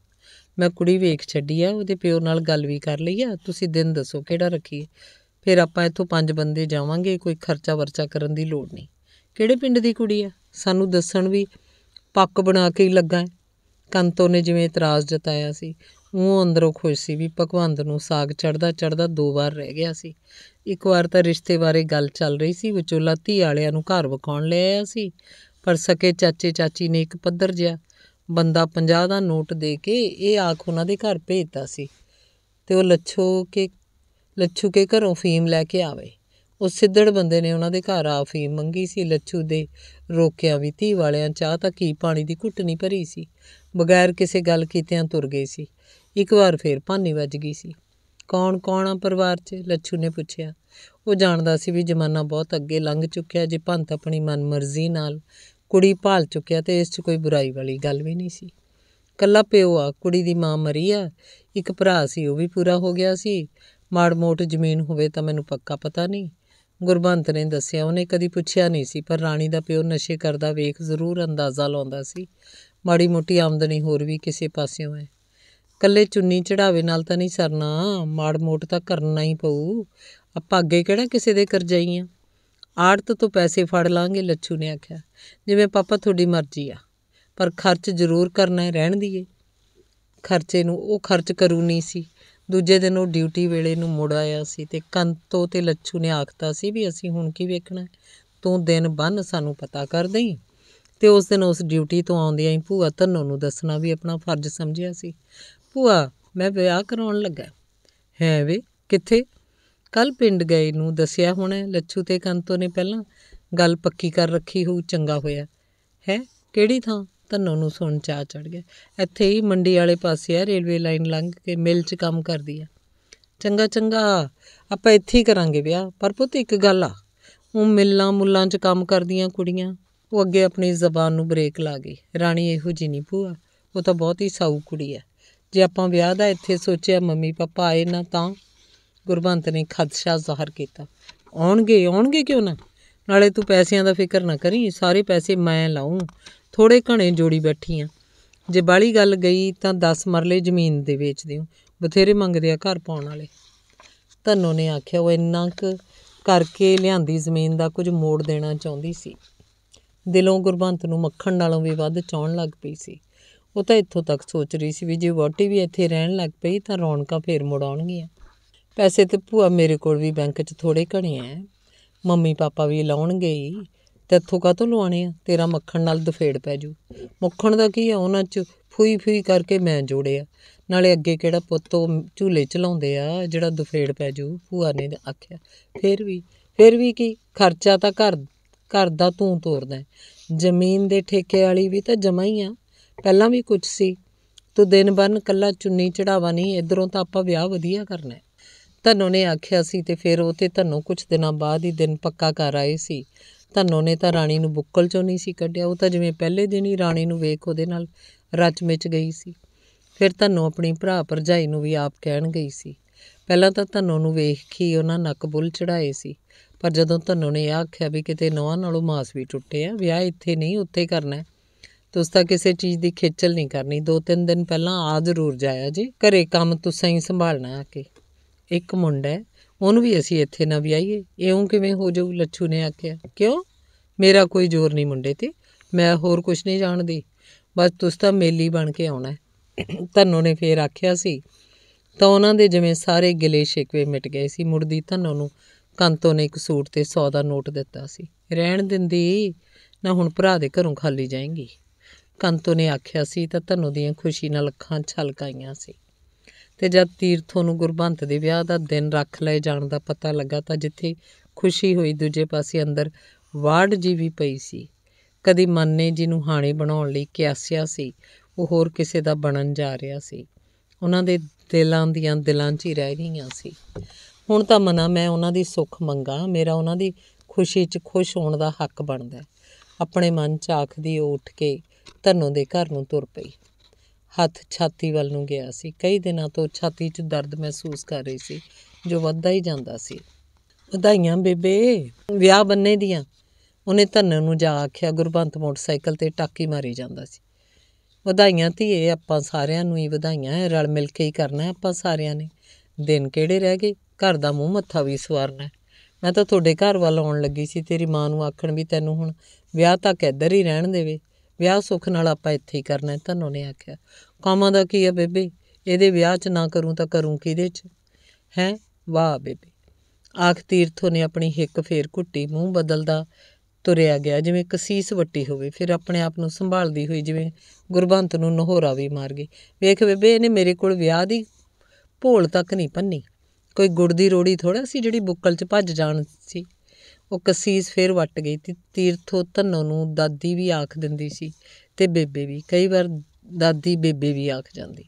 Speaker 1: ਮੈਂ ਕੁੜੀ ਵੇਖ ਛੱਡੀ ਆ ਉਹਦੇ ਪਿਓ ਨਾਲ ਗੱਲ ਵੀ ਕਰ ਲਈ ਆ ਤੁਸੀਂ ਦਿਨ ਦੱਸੋ ਕਿਹੜਾ ਰੱਖੀ ਫਿਰ ਆਪਾਂ ਇੱਥੋਂ ਪੰਜ ਬੰਦੇ ਜਾਵਾਂਗੇ ਕੋਈ ਖਰਚਾ ਵਰਚਾ ਕਰਨ ਦੀ ਲੋੜ ਨਹੀਂ ਕਿਹੜੇ ਪਿੰਡ ਦੀ ਕੁੜੀ ਆ ਸਾਨੂੰ ਦੱਸਣ ਵੀ ਪੱਕ ਬਣਾ ਕੇ ਹੀ ਲੱਗਾ ਕੰਤੋ ਨੇ ਜਿਵੇਂ ਇਤਰਾਜ਼ ਜਤਾਇਆ ਸੀ ਉਹ ਅੰਦਰੋਂ ਖੁਸ਼ ਸੀ ਵੀ ਭਗਵੰਦ ਨੂੰ ਸਾਗ ਚੜਦਾ ਚੜਦਾ ਦੋ ਵਾਰ ਰਹਿ ਗਿਆ ਸੀ ਇੱਕ ਵਾਰ ਤਾਂ ਰਿਸ਼ਤੇ ਬਾਰੇ ਗੱਲ ਚੱਲ ਰਹੀ ਸੀ ਵਿਚੋਲਾ ਧੀ ਵਾਲਿਆਂ ਨੂੰ ਘਰ ਵਿਖਾਉਣ ਲੈ ਆਇਆ ਸੀ ਪਰ ਸਕੇ ਚਾਚੇ ਚਾਚੀ ਨੇ ਇੱਕ ਪੱਧਰ ਜਿਹਾ ਬੰਦਾ 50 ਦਾ ਨੋਟ ਦੇ ਕੇ ਇਹ ਆਖ ਉਹਨਾਂ ਦੇ ਘਰ ਭੇਜਦਾ ਸੀ ਤੇ ਉਹ ਲੱਛੂ ਕੇ ਲੱਛੂ ਕੇ ਘਰੋਂ ਫੀਮ ਲੈ ਕੇ ਆਵੇ ਉਹ ਸਿੱਧੜ ਬੰਦੇ ਨੇ ਉਹਨਾਂ ਦੇ ਘਰ ਆ ਫੀਮ ਮੰਗੀ ਸੀ ਲੱਛੂ ਦੇ ਰੋਕਿਆਂ ਵੀ ਧੀ ਵਾਲਿਆਂ ਚਾਹ ਤਾਂ ਕੀ ਪਾਣੀ ਦੀ ਘੁੱਟਣੀ ਭਰੀ ਸੀ ਬਗੈਰ ਕਿਸੇ ਗੱਲ ਕੀਤਿਆਂ ਤੁਰ ਗਏ ਸੀ ਇੱਕ ਵਾਰ ਫੇਰ ਭਾਨੀ ਵੱਜ ਗਈ ਸੀ ਕੌਣ ਕੌਣ ਆ ਪਰਿਵਾਰ 'ਚ ਲੱਛੂ ਨੇ ਪੁੱਛਿਆ ਉਹ ਜਾਣਦਾ ਸੀ ਵੀ ਜ਼ਮਾਨਾ ਬਹੁਤ ਅੱਗੇ ਲੰਘ ਚੁੱਕਿਆ ਜੇ ਭੰਤ ਆਪਣੀ ਮਨਮਰਜ਼ੀ ਨਾਲ ਕੁੜੀ ਭਾਲ ਚੁੱਕਿਆ ਤੇ ਇਸ 'ਚ ਕੋਈ ਬੁਰਾਈ ਵਾਲੀ ਗੱਲ ਵੀ ਨਹੀਂ ਸੀ ਕੱਲਾ ਪਿਓ ਆ ਕੁੜੀ ਦੀ ਮਾਂ ਮਰੀ ਆ ਇੱਕ ਭਰਾ ਸੀ ਉਹ ਵੀ ਪੂਰਾ ਹੋ ਗਿਆ ਸੀ ਮਾੜ-ਮੋਟ ਜ਼ਮੀਨ ਹੋਵੇ ਤਾਂ ਮੈਨੂੰ ਪੱਕਾ ਪਤਾ ਨਹੀਂ ਗੁਰਬੰਤ ਨੇ ਦੱਸਿਆ ਉਹਨੇ ਕਦੀ ਪੁੱਛਿਆ ਨਹੀਂ ਸੀ ਪਰ ਰਾਣੀ ਦਾ ਪਿਓ ਨਸ਼ੇ ਕਰਦਾ ਵੇਖ ਜ਼ਰੂਰ ਅੰਦਾਜ਼ਾ ਲਾਉਂਦਾ ਸੀ ਮਾੜੀ ਮੋਟੀ ਆਮਦਨੀ ਹੋਰ ਵੀ ਕਿਸੇ ਪਾਸਿਓਂ ਹੈ ਕੱਲੇ ਚੁੰਨੀ ਚੜਾਵੇ ਨਾਲ ਤਾਂ ਨਹੀਂ ਸਰਨਾ ਮਾੜ-ਮੋਟ ਤਾਂ ਕਰਨਾ ਹੀ ਪਊ ਆਪਾਂ ਅੱਗੇ ਕਿਹੜਾ ਕਿਸੇ ਦੇ ਕਰਜਾਈਆਂ ਆੜਤ ਤੋਂ ਪੈਸੇ ਫੜ ਲਾਂਗੇ ਲੱਛੂ ਨੇ ਆਖਿਆ ਜਿਵੇਂ ਪਾਪਾ ਤੁਹਾਡੀ ਮਰਜ਼ੀ ਆ ਪਰ ਖਰਚ ਜ਼ਰੂਰ ਕਰਨਾ ਹੈ ਰਹਿਣ ਦੀਏ ਖਰਚੇ ਨੂੰ ਉਹ ਖਰਚ ਕਰੂ ਨਹੀਂ ਸੀ ਦੂਜੇ ਦਿਨ ਉਹ ਡਿਊਟੀ ਵੇਲੇ ਨੂੰ ਮੁੜ ਆਇਆ ਸੀ ਤੇ ਕੰਤੋ ਤੇ ਲੱਛੂ ਨੇ ਆਖਤਾ ਸੀ ਵੀ ਅਸੀਂ ਹੁਣ ਕੀ ਵੇਖਣਾ ਤੂੰ ਦਿਨ ਬੰਨ ਸਾਨੂੰ ਪਤਾ ਕਰ ਦੇਈ ਤੇ ਉਸ ਦਿਨ ਉਸ ਡਿਊਟੀ ਤੋਂ ਆਉਂਦਿਆਂ ਹੀ ਭੂਆ ਧੰਨੋ ਨੂੰ ਦੱਸਣਾ ਵੀ ਆਪਣਾ ਫਰਜ਼ ਸਮਝਿਆ ਸੀ ਭੂਆ ਮੈਂ ਵਿਆਹ ਕਰਾਉਣ ਲੱਗਾ ਹੈ ਵੇ ਕਿੱਥੇ ਕੱਲ ਪਿੰਡ ਗਏ ਨੂੰ ਦੱਸਿਆ ਹੁਣ ਲੱਛੂ ਤੇ ਕੰਤੋ ਨੇ ਪਹਿਲਾਂ ਗੱਲ ਪੱਕੀ ਕਰ ਰੱਖੀ ਹੋਊ ਚੰਗਾ ਹੋਇਆ ਹੈ ਕਿਹੜੀ ਥਾਂ ਧੰਨੋ ਨੂੰ ਸੁਣ ਚਾ ਚੜ ਗਿਆ ਇੱਥੇ ਹੀ ਮੰਡੀ ਵਾਲੇ ਪਾਸੇ ਆ ਰੇਲਵੇ ਲਾਈਨ ਲੰਘ ਕੇ ਮਿਲ 'ਚ ਕੰਮ ਕਰਦੀ ਆ ਚੰਗਾ ਚੰਗਾ ਆਪਾਂ ਇੱਥੇ ਹੀ ਕਰਾਂਗੇ ਵਿਆਹ ਪਰ ਪੁੱਤ ਇੱਕ ਗੱਲ ਆ ਉਹ ਮਿਲਾਂ ਮੁੱਲਾਂ 'ਚ ਕੰਮ ਕਰਦੀਆਂ ਕੁੜੀਆਂ ਉਹ ਅੱਗੇ ਆਪਣੀ ਜ਼ਬਾਨ ਨੂੰ ਬ੍ਰੇਕ ਲਾ ਗਈ ਰਾਣੀ ਇਹੋ ਜੀ ਨਹੀਂ ਭੂਆ ਉਹ ਤਾਂ ਬਹੁਤ ਹੀ ਸਾਊ ਕੁੜੀ ਆ ਜੇ ਆਪਾਂ ਵਿਆਹ ਦਾ ਇੱਥੇ ਸੋਚਿਆ ਮੰਮੀ ਪਾਪਾ ਆਏ ਨਾ ਤਾਂ ਗੁਰਬੰਤ ਨੇ ਖਦਸ਼ਾ ਜ਼ਾਹਰ ਕੀਤਾ ਆਉਣਗੇ ਆਉਣਗੇ ਕਿਉਂ ਨਾ ਨਾਲੇ ਤੂੰ ਪੈਸਿਆਂ ਦਾ ਫਿਕਰ ਨਾ ਕਰੀ ਸਾਰੇ ਪੈਸੇ ਮੈਂ ਲਾਉਂ ਥੋੜੇ ਘਣੇ ਜੋੜੀ ਬੈਠੀ ਆ ਜੇ ਬਾਲੀ ਗੱਲ ਗਈ ਤਾਂ 10 ਮਰਲੇ ਜ਼ਮੀਨ ਦੇ ਵੇਚ ਦਿਓ ਬਥੇਰੇ ਮੰਗਦੇ ਆ ਘਰ ਪਾਉਣ ਵਾਲੇ ਧੰਨੋ ਨੇ ਆਖਿਆ ਉਹ ਇੰਨਾ ਕੁ ਕਰਕੇ ਲਿਆਂਦੀ ਜ਼ਮੀਨ ਦਾ ਕੁਝ ਮੋੜ ਦੇਣਾ ਚਾਹੁੰਦੀ ਸੀ ਦਿਲੋਂ ਗੁਰਬੰਤ ਨੂੰ ਮੱਖਣ ਨਾਲੋਂ ਵੀ ਵੱਧ ਚਾਹਣ ਲੱਗ ਪਈ ਸੀ ਉਹ ਤਾਂ ਇੱਥੋਂ ਤੱਕ ਸੋਚ ਰਹੀ ਸੀ ਵੀ ਜੇ ਵਹੁਟੀ ਵੀ ਇੱਥੇ ਰਹਿਣ ਲੱਗ ਪਈ ਤਾਂ ਰੌਣਕਾਂ ਫੇਰ ਮੁੜ ਆਉਣਗੀਆਂ ਪੈਸੇ ਤੇ ਭੂਆ ਮੇਰੇ ਕੋਲ ਵੀ ਬੈਂਕ 'ਚ ਥੋੜੇ ਘਣੇ ਐ ਮੰਮੀ ਪਾਪਾ ਵੀ ਲਾਉਣਗੇ ਹੀ ਤੇਥੋਂ ਕਾਤੋਂ ਲਵਾਣੇ ਆ ਤੇਰਾ ਮੱਖਣ ਨਾਲ ਦਫੇੜ ਪੈ ਜੂ ਮੱਖਣ ਦਾ ਕੀ ਆ ਉਹਨਾਂ 'ਚ ਫੂਈ ਫੂਈ ਕਰਕੇ ਮੈਂ ਜੋੜਿਆ ਨਾਲੇ ਅੱਗੇ ਕਿਹੜਾ ਪੁੱਤ ਉਹ ਝੂਲੇ ਚਲਾਉਂਦੇ ਆ ਜਿਹੜਾ ਦਫੇੜ ਪੈ ਜੂ ਭੂਆ ਨੇ ਆਖਿਆ ਫੇਰ ਵੀ ਫੇਰ ਵੀ ਕੀ ਖਰਚਾ ਤਾਂ ਘਰ ਘਰ ਦਾ ਤੂੰ ਤੋਰਦਾ ਜ਼ਮੀਨ ਦੇ ਠੇਕੇ ਵਾਲੀ ਵੀ ਤਾਂ ਜਮਾ ਹੀ ਆ ਪਹਿਲਾਂ ਵੀ ਕੁਝ ਸੀ ਤੂੰ ਦਿਨ ਬੰਨ ਕੱਲਾ ਚੁੰਨੀ ਚੜਾਵਾ ਨਹੀਂ ਇਧਰੋਂ ਤਾਂ ਆਪਾਂ ਵਿਆਹ ਵਧੀਆ ਕਰਨਾ ਧੰਨੋ ਨੇ ਆਖਿਆ ਸੀ ਤੇ ਫਿਰ ਉਹ ਤੇ ਧੰਨੋ ਕੁਝ ਦਿਨਾਂ ਬਾਅਦ ਹੀ ਦਿਨ ਪੱਕਾ ਕਰ ਆਏ ਸੀ ਧੰਨੋ ਨੇ ਤਾਂ ਰਾਣੀ ਨੂੰ ਬੁੱਕਲ ਚੋਂ ਨਹੀਂ ਸੀ ਕੱਢਿਆ ਉਹ ਤਾਂ ਜਿਵੇਂ ਪਹਿਲੇ ਦਿਨ ਹੀ ਰਾਣੀ ਨੂੰ ਵੇਖ ਉਹਦੇ ਨਾਲ ਰਚ ਮਿਚ ਗਈ ਸੀ ਫਿਰ ਧੰਨੋ ਆਪਣੀ ਭਰਾ ਭਰਜਾਈ ਨੂੰ ਵੀ ਆਪ ਕਹਿਣ ਗਈ ਸੀ ਪਹਿਲਾਂ ਤਾਂ ਧੰਨੋ ਨੂੰ ਵੇਖ ਕੇ ਉਹਨਾਂ ਨੱਕ ਬੁੱਲ ਚੜਾਏ ਸੀ ਪਰ ਜਦੋਂ ਧੰਨੋ ਨੇ ਆਖਿਆ ਵੀ ਕਿਤੇ ਨਵਾਂ ਨਾਲੋਂ ਮਾਸ ਵੀ ਟੁੱਟੇ ਆ ਵਿਆਹ ਇੱਥੇ ਨਹੀਂ ਉੱਥੇ ਕਰਨਾ ਤੁਸੀਂ ਤਾਂ ਕਿਸੇ ਚੀਜ਼ ਦੀ ਖੇਚਲ ਨਹੀਂ ਕਰਨੀ ਦੋ ਤਿੰਨ ਦਿਨ ਪਹਿਲਾਂ ਆ ਜ਼ਰੂਰ ਜਾਇਆ ਜੀ ਘਰੇ ਕੰਮ ਤੁਸੀਂ ਹੀ ਸੰਭਾਲਣਾ ਆ ਕੇ ਇੱਕ ਮੁੰਡਾ ਹੈ ਉਹਨੂੰ ਵੀ ਅਸੀਂ ਇੱਥੇ ਨਾ ਵਿਆਹੀਏ ਇਉਂ ਕਿਵੇਂ ਹੋ ਜਾਊ ਲੱਛੂ ਨੇ ਆਖਿਆ ਕਿਉਂ ਮੇਰਾ ਕੋਈ ਜ਼ੋਰ ਨਹੀਂ ਮੁੰਡੇ ਤੇ ਮੈਂ ਹੋਰ ਕੁਝ ਨਹੀਂ ਜਾਣਦੀ ਬਸ ਤੁਸੀਂ ਤਾਂ ਮੇਲੀ ਬਣ ਕੇ ਆਉਣਾ ਧੰਨੋ ਨੇ ਫੇਰ ਆਖਿਆ ਸੀ ਤਾਂ ਉਹਨਾਂ ਦੇ ਜਿਵੇਂ ਸਾਰੇ ਗਿਲੇ ਸ਼ਿਕਵੇ ਮਿਟ ਗਏ ਸੀ ਮੁਰਦੀ ਧੰਨੋ ਨੂੰ ਕੰਤੋ ਨੇ ਇੱਕ ਸੂਟ ਤੇ 100 ਦਾ ਨੋਟ ਦਿੱਤਾ ਸੀ ਰਹਿਣ ਦਿੰਦੀ ਨਾ ਹੁਣ ਭਰਾ ਦੇ ਘਰੋਂ ਖਾਲੀ ਜਾਏਂਗੀ ਕੰਤੋ ਨੇ ਆਖਿਆ ਸੀ ਤਾਂ ਧੰਨੋ ਦੀਆਂ ਖੁਸ਼ੀ ਨਾਲ ਅੱਖਾਂ ਛਲਕਾਈਆਂ ਸੀ ਤੇ ਜਦ ਤੀਰਥੋਂ ਨੂੰ ਗੁਰਬੰਤ ਦੇ ਵਿਆਹ ਦਾ ਦਿਨ ਰੱਖ ਲਏ ਜਾਣ ਦਾ ਪਤਾ ਲੱਗਾ ਤਾਂ ਜਿੱਥੇ ਖੁਸ਼ੀ ਹੋਈ ਦੂਜੇ ਪਾਸੇ ਅੰਦਰ ਵਾਰਡ ਜੀ ਵੀ ਪਈ ਸੀ ਕਦੀ ਮਨ ਨੇ ਜਿਹਨੂੰ ਹਾਣੇ ਬਣਾਉਣ ਲਈ ਕਿਆਸਿਆ ਸੀ ਉਹ ਹੋਰ ਕਿਸੇ ਦਾ ਬਣਨ ਜਾ ਰਿਹਾ ਸੀ ਉਹਨਾਂ ਦੇ ਦਿਲਾਂ ਦੀਆਂ ਦਿਲਾਂ 'ਚ ਹੀ ਰਹਿ ਗਈਆਂ ਸੀ ਹੁਣ ਤਾਂ ਮਨਾ ਮੈਂ ਉਹਨਾਂ ਦੀ ਸੁੱਖ ਮੰਗਾ ਮੇਰਾ ਉਹਨਾਂ ਦੀ ਖੁਸ਼ੀ 'ਚ ਖੁਸ਼ ਹੋਣ ਦਾ ਹੱਕ ਬਣਦਾ ਆਪਣੇ ਮਨ 'ਚ ਆਖਦੀ ਉਹ ਉੱਠ ਕੇ ਧਨੋਂ ਦੇ ਘਰ ਨੂੰ ਤੁਰ ਪਈ ਹੱਥ ਛਾਤੀ ਵੱਲ ਨੂੰ ਗਿਆ ਸੀ ਕਈ ਦਿਨਾਂ ਤੋਂ ਛਾਤੀ 'ਚ ਦਰਦ ਮਹਿਸੂਸ ਕਰ ਰਹੀ ਸੀ ਜੋ ਵੱਧਦਾ ਹੀ ਜਾਂਦਾ ਸੀ ਵਧਾਈਆਂ ਬੇਬੇ ਵਿਆਹ ਬੰਨੇ ਦੀਆਂ ਉਹਨੇ ਧੰਨ ਨੂੰ ਜਾ ਆਖਿਆ ਗੁਰਬੰਤ ਮੋਟਰਸਾਈਕਲ ਤੇ ਟਾਕੀ ਮਾਰੀ ਜਾਂਦਾ ਸੀ ਵਧਾਈਆਂ ਧੀਏ ਆਪਾਂ ਸਾਰਿਆਂ ਨੂੰ ਹੀ ਵਧਾਈਆਂ ਰਲ ਮਿਲ ਕੇ ਹੀ ਕਰਨਾ ਆਪਾਂ ਸਾਰਿਆਂ ਨੇ ਦਿਨ ਕਿਹੜੇ ਰਹਿ ਗਏ ਘਰ ਦਾ ਮੂੰਹ ਮੱਥਾ ਵੀ ਸਵਾਰਨਾ ਮੈਂ ਤਾਂ ਤੁਹਾਡੇ ਘਰ ਵੱਲ ਆਉਣ ਲੱਗੀ ਸੀ ਤੇਰੀ ਮਾਂ ਨੂੰ ਆਖਣ ਵੀ ਤੈਨੂੰ ਹੁਣ ਵਿਆਹ ਤਾਂ ਕਿੱਧਰ ਹੀ ਰਹਿਣ ਦੇਵੇ ਵਿਆਹ ਸੁੱਖ ਨਾਲ ਆਪਾਂ ਇੱਥੇ ਹੀ ਕਰਨਾ ਧੰਨੋ ਨੇ ਆਖਿਆ ਕਾਮਾ ਦਾ ਕੀ ਆ ਬੇਬੇ ਇਹਦੇ ਵਿਆਹ 'ਚ ਨਾ ਕਰੂੰ ਤਾਂ ਕਰੂੰ ਕਿਹਦੇ 'ਚ ਹੈ ਵਾਹ ਬੇਬੇ ਆਖ ਤੀਰਥੋ ਨੇ ਆਪਣੀ ਹਿੱਕ ਫੇਰ ਘੁੱਟੀ ਮੂੰਹ ਬਦਲਦਾ ਤੁਰਿਆ ਗਿਆ ਜਿਵੇਂ ਕਸੀਸ ਵੱਟੀ ਹੋਵੇ ਫਿਰ ਆਪਣੇ ਆਪ ਨੂੰ ਸੰਭਾਲਦੀ ਹੋਈ ਜਿਵੇਂ ਗੁਰਬੰਤ ਨੂੰ ਨਹੋਰਾ ਵੀ ਮਾਰ ਗਈ ਵੇਖ ਬੇਬੇ ਇਹਨੇ ਮੇਰੇ ਕੋਲ ਵਿਆਹ ਦੀ ਭੋਲ ਤੱਕ ਨਹੀਂ ਪੰਨੀ ਕੋਈ ਗੁੜ ਦੀ ਰੋੜੀ ਥੋੜਾ ਸੀ ਜਿਹੜੀ ਬੁੱਕਲ 'ਚ ਭੱਜ ਜਾਣ ਸੀ ਉਹ ਕਸੀਸ ਫੇਰ ਵੱਟ ਗਈ ਤੇ ਤੀਰਥੋ ਧੰਨੋ ਨੂੰ ਦਾਦੀ ਵੀ ਆਖ ਦਿੰਦੀ ਸੀ ਤੇ ਬੇਬੇ ਵੀ ਕਈ ਵਾਰ ਦਾਦੀ ਬੇਬੇ ਵੀ ਆਖ ਜਾਂਦੀ